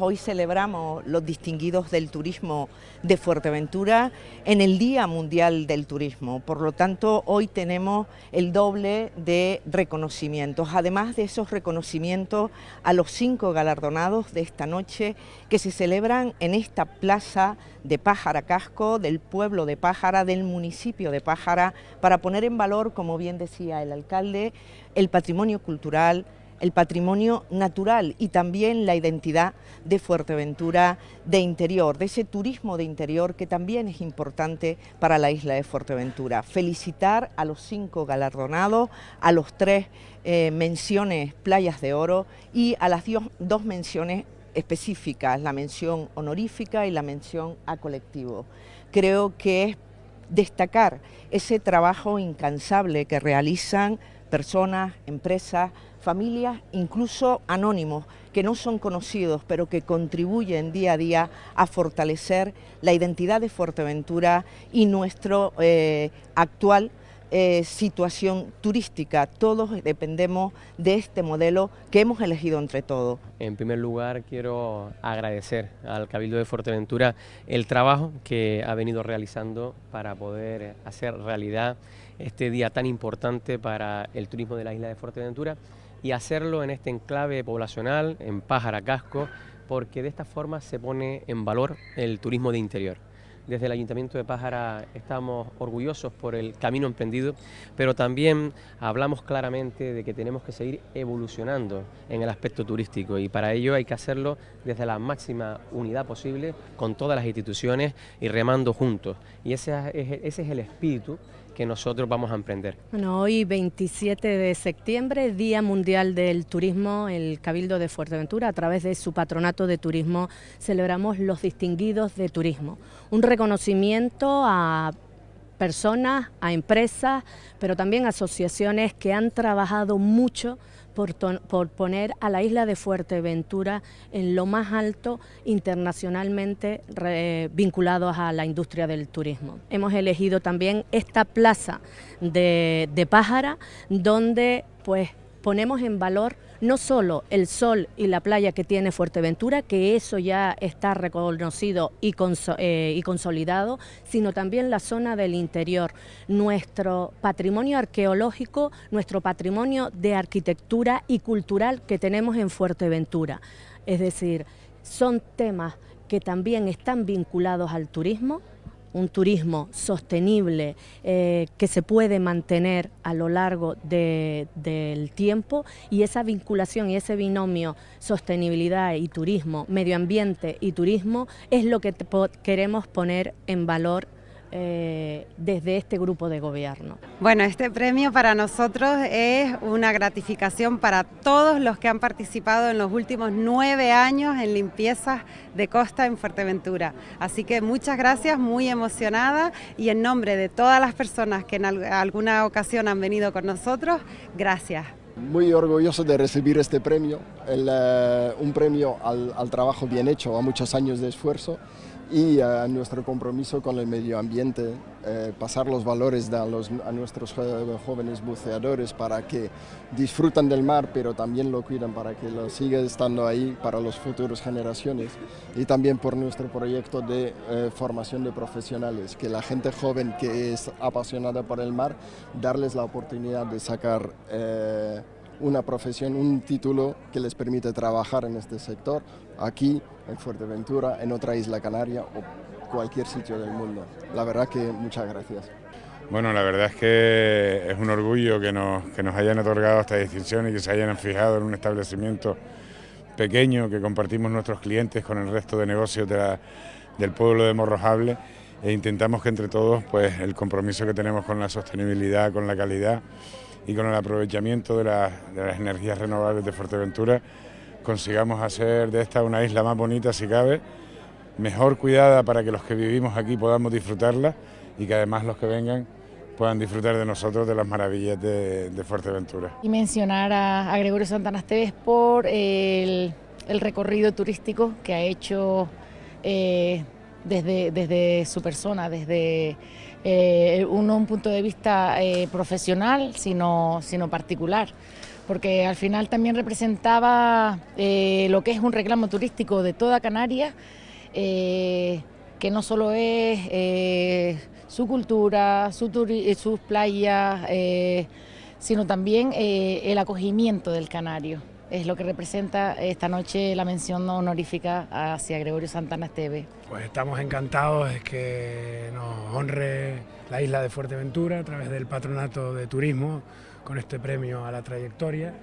Hoy celebramos los distinguidos del turismo de Fuerteventura en el Día Mundial del Turismo. Por lo tanto, hoy tenemos el doble de reconocimientos, además de esos reconocimientos a los cinco galardonados de esta noche que se celebran en esta plaza de Pájara Casco, del pueblo de Pájara, del municipio de Pájara, para poner en valor, como bien decía el alcalde, el patrimonio cultural, el patrimonio natural y también la identidad de Fuerteventura de interior, de ese turismo de interior que también es importante para la isla de Fuerteventura. Felicitar a los cinco galardonados, a los tres eh, menciones Playas de Oro y a las dos menciones específicas, la mención honorífica y la mención a colectivo. Creo que es destacar ese trabajo incansable que realizan personas, empresas, familias, incluso anónimos, que no son conocidos, pero que contribuyen día a día a fortalecer la identidad de Fuerteventura y nuestro eh, actual eh, situación turística. Todos dependemos de este modelo que hemos elegido entre todos. En primer lugar, quiero agradecer al Cabildo de Fuerteventura el trabajo que ha venido realizando para poder hacer realidad este día tan importante para el turismo de la isla de Fuerteventura y hacerlo en este enclave poblacional, en Pájara Casco, porque de esta forma se pone en valor el turismo de interior. Desde el Ayuntamiento de Pájara estamos orgullosos por el camino emprendido, pero también hablamos claramente de que tenemos que seguir evolucionando en el aspecto turístico y para ello hay que hacerlo desde la máxima unidad posible, con todas las instituciones y remando juntos. Y ese es, ese es el espíritu que nosotros vamos a emprender. Bueno, hoy 27 de septiembre, Día Mundial del Turismo, el Cabildo de Fuerteventura, a través de su patronato de turismo, celebramos los distinguidos de turismo, un reconocimiento a personas, a empresas, pero también asociaciones que han trabajado mucho por, poner a la isla de Fuerteventura en lo más alto internacionalmente ...vinculado vinculados a la industria del turismo. Hemos elegido también esta plaza de, de Pájara, donde pues ponemos en valor no solo el sol y la playa que tiene Fuerteventura, que eso ya está reconocido eh, y, consolidado, sino también la zona del interior, nuestro patrimonio arqueológico, nuestro patrimonio de arquitectura y cultural que tenemos en Fuerteventura. Es decir, son temas que también están vinculados al turismo un turismo sostenible eh, que se puede mantener a lo largo del tiempo y esa vinculación y ese binomio sostenibilidad y turismo, medio ambiente y turismo es lo que queremos poner en valor eh, desde este grupo de gobierno. Bueno, este premio para nosotros es una gratificación para todos los que han participado en los últimos nueve años en limpiezas de costa en Fuerteventura. Así que muchas gracias, muy emocionada y en nombre de todas las personas que en alguna ocasión han venido con nosotros, gracias. Muy orgulloso de recibir este premio, eh, un premio al trabajo bien hecho, a muchos años de esfuerzo y a nuestro compromiso con el medio ambiente, eh, pasar los valores a, los, a, nuestros jóvenes buceadores para que disfrutan del mar, pero también lo cuidan para que lo siga estando ahí para las futuras generaciones. Y también por nuestro proyecto de eh, formación de profesionales, que la gente joven que es apasionada por el mar, darles la oportunidad de sacar... Eh, una profesión, un título que les permite trabajar en este sector, aquí, en Fuerteventura, en otra isla canaria o cualquier sitio del mundo. La verdad que muchas gracias. Bueno, la verdad es que es un orgullo que nos, hayan otorgado esta distinción y que se hayan fijado en un establecimiento pequeño que compartimos nuestros clientes con el resto de negocios del pueblo de Morrojable e intentamos que entre todos pues el compromiso que tenemos con la sostenibilidad, con la calidad y con el aprovechamiento de, las energías renovables de Fuerteventura consigamos hacer de esta una isla más bonita si cabe, mejor cuidada para que los que vivimos aquí podamos disfrutarla y que además los que vengan puedan disfrutar de nosotros, de las maravillas de, Fuerteventura. Y mencionar a, Gregorio Santana Esteves por el, recorrido turístico que ha hecho eh, desde, su persona, desde eh, uno, un punto de vista eh, profesional, sino, sino particular porque al final también representaba eh, lo que es un reclamo turístico de toda Canarias, que no solo es su cultura, sus playas, sino también el acogimiento del canario es lo que representa esta noche la mención honorífica hacia Gregorio Santana Esteve. Pues estamos encantados de que nos honre la isla de Fuerteventura a través del Patronato de Turismo con este premio a la trayectoria.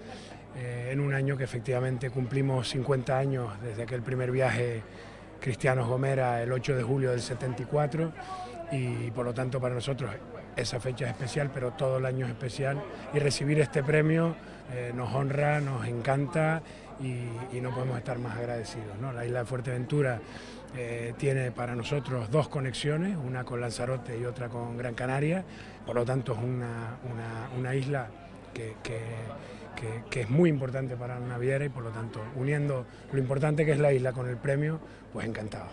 Eh, en un año que efectivamente cumplimos 50 años desde aquel primer viaje Cristianos Gomera el 8 de julio del 74 y por lo tanto para nosotros esa fecha es especial, pero todo el año es especial y recibir este premio eh, nos honra, nos encanta y, no podemos estar más agradecidos. La isla de Fuerteventura eh, tiene para nosotros dos conexiones, una con Lanzarote y otra con Gran Canaria, por lo tanto es una, isla que, es muy importante para Naviera y por lo tanto, uniendo lo importante que es la isla con el premio, pues encantado.